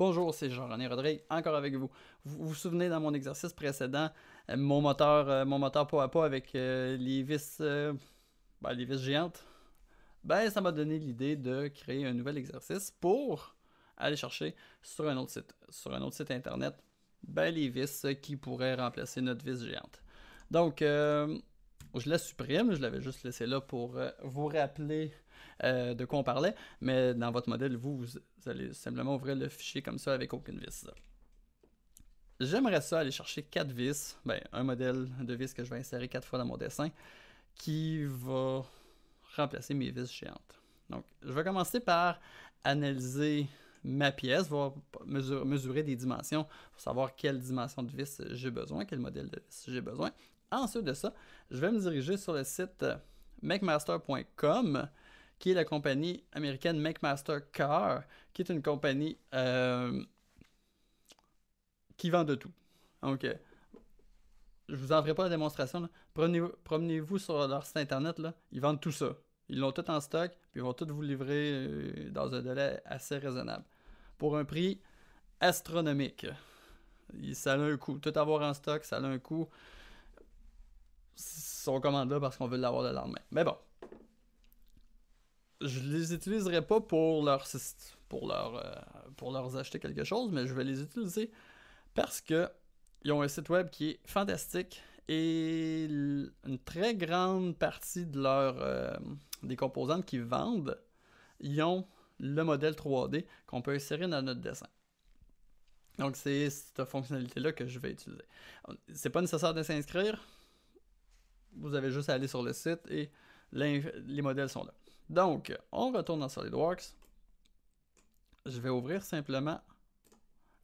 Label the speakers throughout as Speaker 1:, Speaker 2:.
Speaker 1: Bonjour, c'est Jean-René Rodrigue, encore avec vous. vous. Vous souvenez dans mon exercice précédent, euh, mon moteur, euh, mon moteur pas à pas avec euh, ben, les vis, géantes, ben ça m'a donné l'idée de créer un nouvel exercice pour aller chercher sur un autre site, sur un autre site internet, ben les vis qui pourraient remplacer notre vis géante. Donc, je la supprime, je l'avais juste laissé là pour vous rappeler euh, de quoi on parlait, mais dans votre modèle, vous, allez simplement ouvrir le fichier comme ça avec aucune vis. J'aimerais ça aller chercher quatre vis, ben, un modèle de vis que je vais insérer quatre fois dans mon dessin, qui va remplacer mes vis géantes. Donc, je vais commencer par analyser ma pièce, voir, mesurer des dimensions pour savoir quelle dimension de vis j'ai besoin, quel modèle de vis j'ai besoin. Ensuite de ça, je vais me diriger sur le site euh, makemaster.com qui est la compagnie américaine McMaster Car, qui est une compagnie euh, qui vend de tout. Donc, euh, je vous en ferai pas la démonstration. Promenez-vous sur leur site internet. Ils vendent tout ça. Ils l'ont tout en stock, puis ils vont tout vous livrer euh, dans un délai assez raisonnable. Pour un prix astronomique. Ça a un coût. Tout avoir en stock, ça a un coût. Si on commande là parce qu'on veut l'avoir le lendemain. Mais bon, je les utiliserai pas pour leur pour leur euh, pour leur acheter quelque chose, mais je vais les utiliser parce que ont un site web qui est fantastique et une très grande partie de leur euh, des composantes qu'ils vendent, ils ont le modèle 3D qu'on peut insérer dans notre dessin. Donc c'est cette fonctionnalité-là que je vais utiliser. C'est pas nécessaire de s'inscrire. Vous avez juste à aller sur le site et les modèles sont là. Donc, on retourne dans SolidWorks. Je vais ouvrir simplement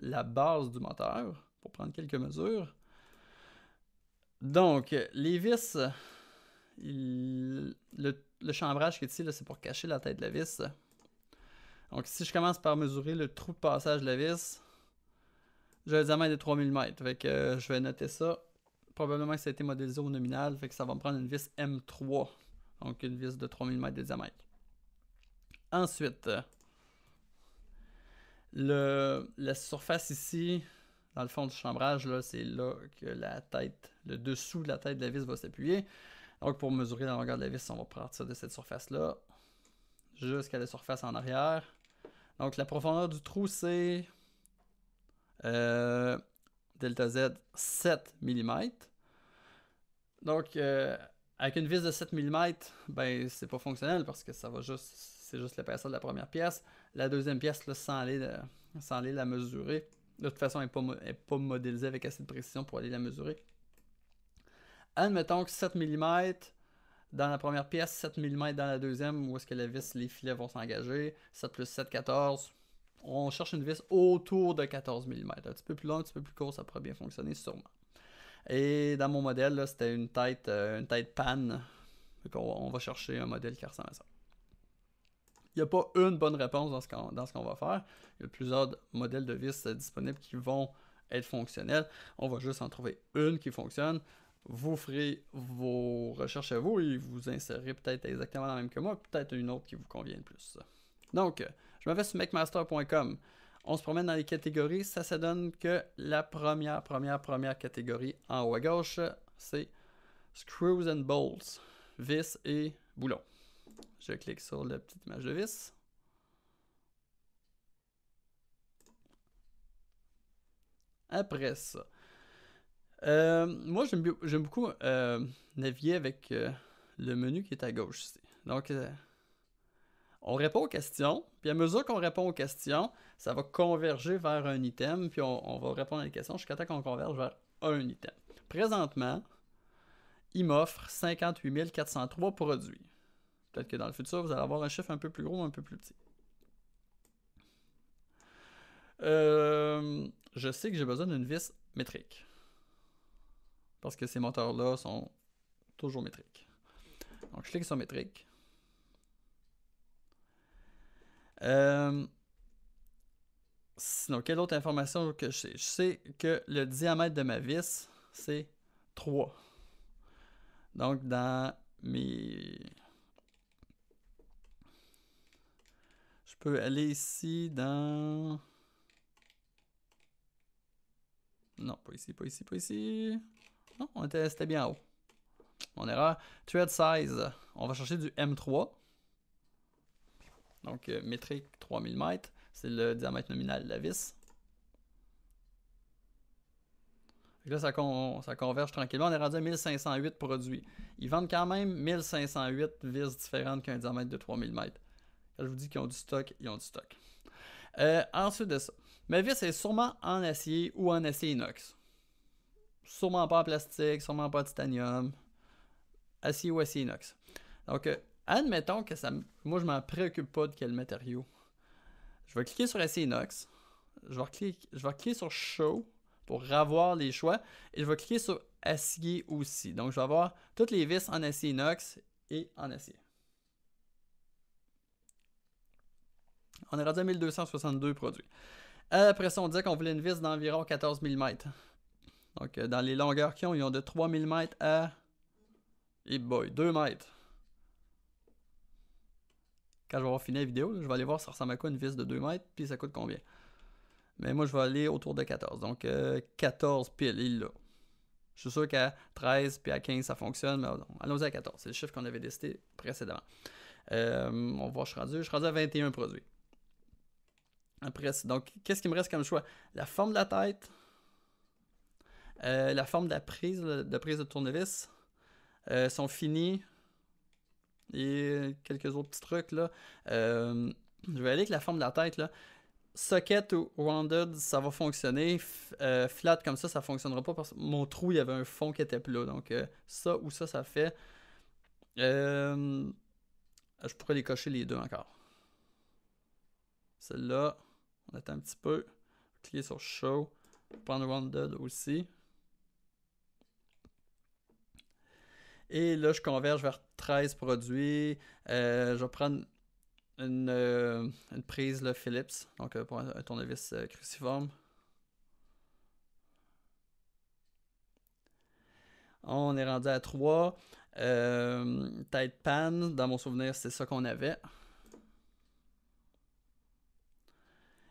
Speaker 1: la base du moteur pour prendre quelques mesures. Donc, les vis, le, chambrage qui est ici, c'est pour cacher la tête de la vis. Donc, si je commence par mesurer le trou de passage de la vis, j'ai un diamètre de 3000 mètres. Fait euh, je vais noter ça. Probablement que ça a été modélisé au nominal, fait que ça va me prendre une vis M3. Donc une vis de 3 mm de diamètre. Ensuite, euh, le, la surface ici, dans le fond du chambrage, c'est là que la tête, le dessous de la tête de la vis va s'appuyer. Donc pour mesurer la longueur de la vis, on va partir de cette surface-là jusqu'à la surface en arrière. Donc la profondeur du trou, c'est euh, delta Z 7 mm. Donc euh, avec une vis de 7 mm, ben c'est pas fonctionnel parce que ça va juste. C'est juste l'épaisseur de la première pièce. La deuxième pièce, le sans, aller la, euh, sans aller la mesurer. De toute façon, elle n'est pas, modélisée avec assez de précision pour aller la mesurer. Admettons que 7 mm dans la première pièce, 7 mm dans la deuxième, où est-ce que la vis, les filets vont s'engager. 7 plus 7, 14. On cherche une vis autour de 14 mm. Un petit peu plus long, un petit peu plus court, ça pourrait bien fonctionner sûrement. Et dans mon modèle, c'était une tête, euh, panne. on, va chercher un modèle qui ressemble à ça. Il n'y a pas une bonne réponse dans ce qu'on, va faire. Il y a plusieurs modèles de vis euh, disponibles qui vont être fonctionnels. On va juste en trouver une qui fonctionne. Vous ferez vos recherches à vous et vous insérez peut-être exactement la même que moi, peut-être une autre qui vous convient le plus. Donc, je vais sur MacMaster.com. On se promène dans les catégories. Ça, ça donne que la première, première, première catégorie en haut à gauche, c'est Screws and Bolts, vis et boulons. Je clique sur la petite image de vis. Après ça, euh, moi j'aime beaucoup euh, naviguer avec euh, le menu qui est à gauche Donc, on répond aux questions, puis à mesure qu'on répond aux questions, ça va converger vers un item, puis on, va répondre à des questions jusqu'à temps qu'on converge vers un item. Présentement, il m'offre 58 403 produits. Peut-être que dans le futur, vous allez avoir un chiffre un peu plus gros, ou un peu plus petit. Euh, je sais que j'ai besoin d'une vis métrique. Parce que ces moteurs-là sont toujours métriques. Donc, je clique sur métrique. Euh, sinon, quelle autre information que je sais? Je sais que le diamètre de ma vis, c'est 3. Donc, dans mes... Je peux aller ici dans... Non, pas ici, pas ici, pas ici. Non, on bien en haut. Mon erreur. Thread size. On va chercher du M3. Donc, euh, métrique 3000 mètres, c'est le diamètre nominal de la vis. là, ça, converge tranquillement. On est rendu à 1508 produits. Ils vendent quand même 1508 vis différentes qu'un diamètre de 3000 mètres. Quand je vous dis qu'ils ont du stock, ils ont du stock. Euh, ensuite de ça, ma vis est sûrement en acier ou en acier inox. Sûrement pas en plastique, sûrement pas en titanium. Acier ou acier inox. Donc, euh, Admettons que ça. Moi, je m'en préoccupe pas de quel matériau. Je vais cliquer sur Acier Inox. Je vais, cliquer, je vais cliquer sur Show pour avoir les choix. Et je vais cliquer sur Acier aussi. Donc, je vais avoir toutes les vis en acier inox et en acier. On est rendu à 1262 produits. Après ça, on disait qu'on voulait une vis d'environ 14 000 mètres. Donc, euh, dans les longueurs qu'ils ont, ils ont de 3000 mètres à. Et boy, 2 mètres quand je vais avoir fini la vidéo, je vais aller voir ça ressemble à quoi une vis de 2 mètres, puis ça coûte combien. Mais moi, je vais aller autour de 14. Donc, 14 euh, piles, il là. Je suis sûr qu'à 13 puis à 15, ça fonctionne, mais allons-y à 14. C'est le chiffre qu'on avait décidé précédemment. Euh, on va voir, je suis rendu. Je à 21 produits. Après, donc, qu'est-ce qui me reste comme choix? La forme de la tête, euh, la forme de la prise, de prise de tournevis, sont finis, et quelques autres petits trucs. Là. Euh, je vais aller avec la forme de la tête. Là. Socket ou rounded, ça va fonctionner. Euh, flat comme ça, ça fonctionnera pas parce que mon trou, il y avait un fond qui était plat. Donc euh, ça ou ça, ça fait. je pourrais les cocher les deux encore. Celle-là, on attend un petit peu. Cliquer sur Show. Prendre rounded aussi. Et là, je converge vers 13 produits. Euh, je vais prendre euh, une, prise le Philips, donc euh, pour un, tournevis cruciforme. On est rendu à 3. tête panne, dans mon souvenir, c'est ça qu'on avait.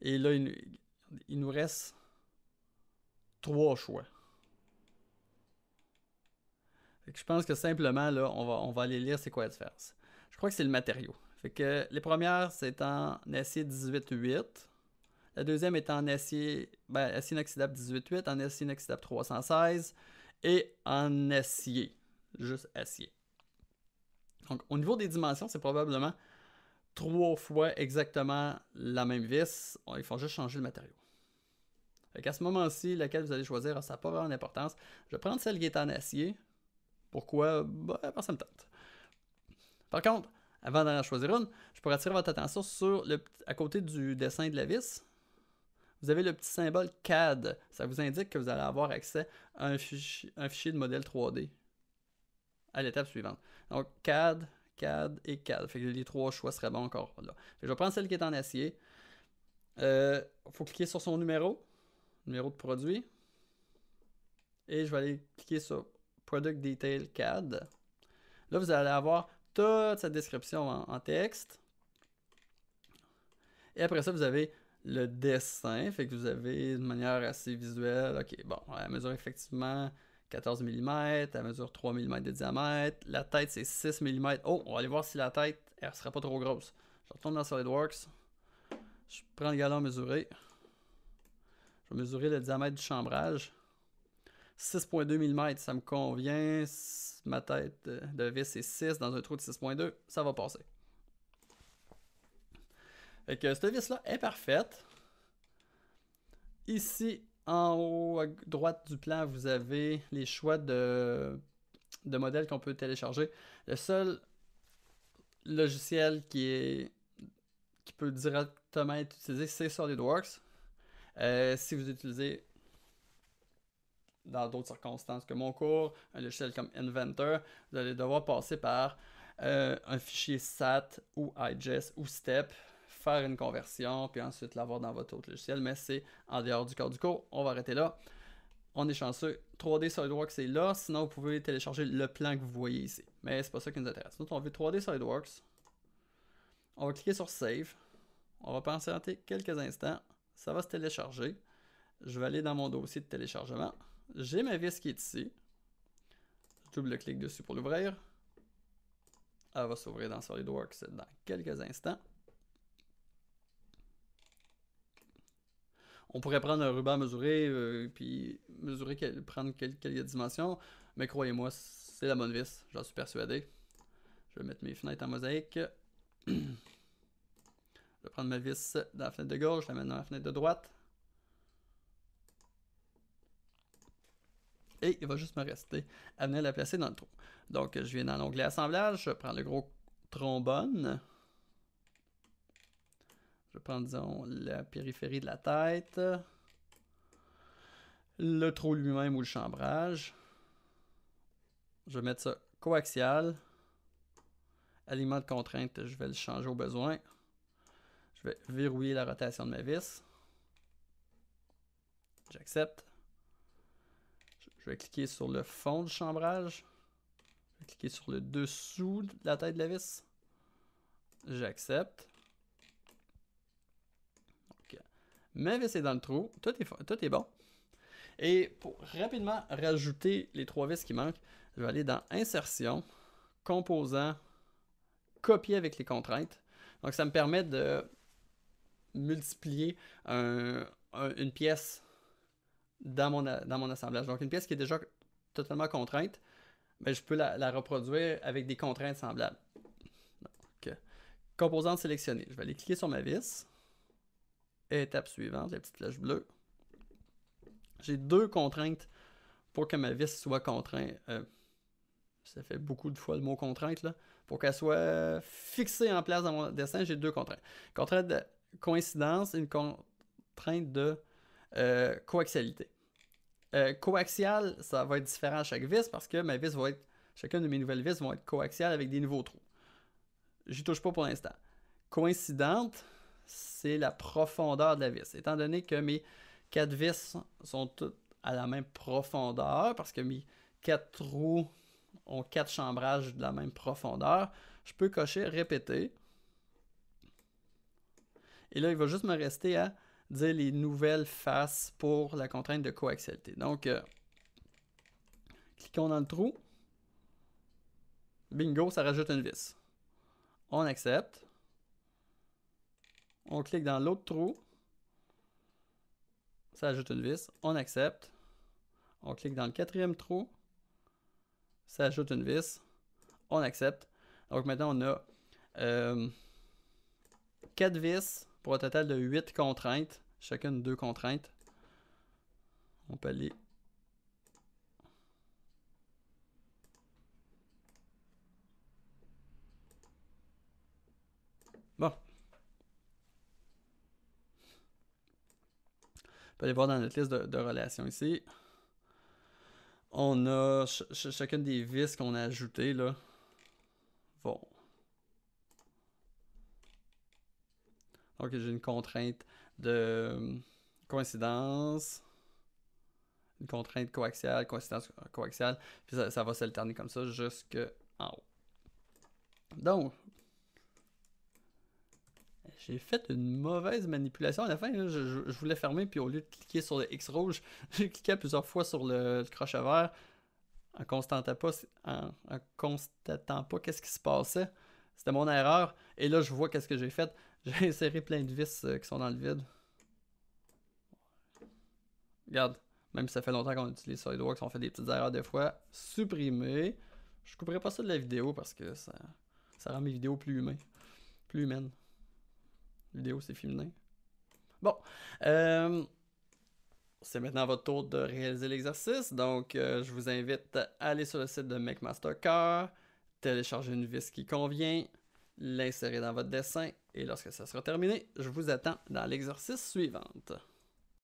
Speaker 1: Et là, il, il nous reste 3 choix je pense que simplement, là, on va, on va aller lire c'est quoi la différence. Je crois que c'est le matériau. Fait que les premières, c'est en acier 18,8. La deuxième est en acier, ben, acier inoxydable 18 en acier inoxydable 316 et en acier. Juste acier. Donc, au niveau des dimensions, c'est probablement trois fois exactement la même vis. Il faut juste changer le matériau. à ce moment-ci, laquelle vous allez choisir, ça n'a pas vraiment d'importance. Je vais prendre celle qui est en acier pourquoi? Ben, ça me tente. Par contre, avant d'en choisir une, je pourrais attirer votre attention sur, le, à côté du dessin de la vis, vous avez le petit symbole CAD. Ça vous indique que vous allez avoir accès à un fichier, de modèle 3D à l'étape suivante. Donc, CAD, CAD et CAD. Fait que les trois choix seraient bons encore là. je vais prendre celle qui est en acier. Il euh, faut cliquer sur son numéro, numéro de produit. Et je vais aller cliquer sur Product Detail CAD. Là, vous allez avoir toute cette description en, texte. Et après ça, vous avez le dessin, fait que vous avez de manière assez visuelle, ok, bon, elle mesure effectivement 14 mm, elle mesure 3 mm de diamètre, la tête c'est 6 mm, oh, on va aller voir si la tête, elle sera pas trop grosse. Je retourne dans SolidWorks, je prends le galon mesuré, je vais mesurer le diamètre du chambrage, 6.2 mm, ça me convient. Ma tête euh, de vis est 6 dans un trou de 6.2, ça va passer. Fait que cette vis-là est parfaite. Ici, en haut à droite du plan, vous avez les choix de, de modèles qu'on peut télécharger. Le seul logiciel qui, qui peut directement être utilisé, c'est SolidWorks. Euh, si vous utilisez dans d'autres circonstances que mon cours, un logiciel comme Inventor, vous allez devoir passer par euh, un fichier SAT ou IGES ou STEP, faire une conversion, puis ensuite l'avoir dans votre autre logiciel, mais c'est en dehors du cadre du cours. On va arrêter là. On est chanceux. 3D SolidWorks est là, sinon vous pouvez télécharger le plan que vous voyez ici. Mais c'est pas ça qui nous intéresse. Nous, on veut 3D SolidWorks. On va cliquer sur Save. On va patienter quelques instants. Ça va se télécharger. Je vais aller dans mon dossier de téléchargement j'ai ma vis qui est ici. Je double-clique dessus pour l'ouvrir. Elle va s'ouvrir dans SolidWorks dans quelques instants. On pourrait prendre un ruban mesuré, et euh, puis mesurer, quelle prendre quelques dimensions, mais croyez-moi, c'est la bonne vis, j'en suis persuadé. Je vais mettre mes fenêtres en mosaïque. Je vais prendre ma vis dans la fenêtre de gauche, je la mets dans la fenêtre de droite. et il va juste me rester à venir la placer dans le trou. Donc, je viens dans l'onglet assemblage, je prends le gros trombone. Je prends, disons, la périphérie de la tête, le trou lui-même ou le chambrage. Je vais mettre ça coaxial. Aliment de contrainte, je vais le changer au besoin. Je vais verrouiller la rotation de ma vis. J'accepte. Je vais cliquer sur le fond du chambrage. Je vais cliquer sur le dessous de la tête de la vis. J'accepte. Ma vis est dans le trou. Tout est, bon. Et pour rapidement rajouter les trois vis qui manquent, je vais aller dans Insertion, Composant, Copier avec les contraintes. Donc ça me permet de multiplier une pièce dans mon, assemblage. Donc, une pièce qui est déjà totalement contrainte, mais ben, je peux la, reproduire avec des contraintes semblables. Euh, composante sélectionnée. Je vais aller cliquer sur ma vis. Étape suivante, la petite flèche bleue. J'ai deux contraintes pour que ma vis soit contrainte. Euh, ça fait beaucoup de fois le mot contrainte, là. Pour qu'elle soit fixée en place dans mon dessin, j'ai deux contraintes. Contrainte de coïncidence et une contrainte de euh, coaxialité. Euh, coaxial, ça va être différent à chaque vis parce que ma vis va être, chacune de mes nouvelles vis vont être coaxiales avec des nouveaux trous. J'y touche pas pour l'instant. Coïncidente, c'est la profondeur de la vis. Étant donné que mes quatre vis sont toutes à la même profondeur, parce que mes quatre trous ont quatre chambrages de la même profondeur, je peux cocher répéter. Et là, il va juste me rester à dire les nouvelles faces pour la contrainte de coaxialité. Donc, euh, cliquons dans le trou. Bingo, ça rajoute une vis. On accepte. On clique dans l'autre trou. Ça ajoute une vis. On accepte. On clique dans le quatrième trou. Ça ajoute une vis. On accepte. Donc maintenant, on a euh, quatre vis pour un total de 8 contraintes, chacune 2 contraintes. On peut aller Bon. On peut aller voir dans notre liste de, relations ici. On a chacune des vis qu'on a ajoutées là. que j'ai une contrainte de euh, coïncidence. Une contrainte coaxiale, coïncidence euh, coaxiale. Puis ça, va s'alterner comme ça jusqu'en haut. Donc, j'ai fait une mauvaise manipulation à la fin. je, voulais fermer, puis au lieu de cliquer sur le X rouge, j'ai cliqué plusieurs fois sur le, crochet vert en constatant pas, en constatant pas qu'est-ce qui se passait. C'était mon erreur. Et là, je vois qu'est-ce que j'ai fait. J'ai inséré plein de vis euh, qui sont dans le vide. Regarde, même si ça fait longtemps qu'on utilise SolidWorks, on fait des petites erreurs des fois. Supprimer. Je couperai pas ça de la vidéo parce que ça, ça rend mes vidéos plus humaines. Plus humaines. Vidéo, c'est féminin. Bon. Euh, c'est maintenant votre tour de réaliser l'exercice. Donc, euh, je vous invite à aller sur le site de McMaster Car, télécharger une vis qui convient, l'insérer dans votre dessin et lorsque ça sera terminé, je vous attends dans l'exercice suivant.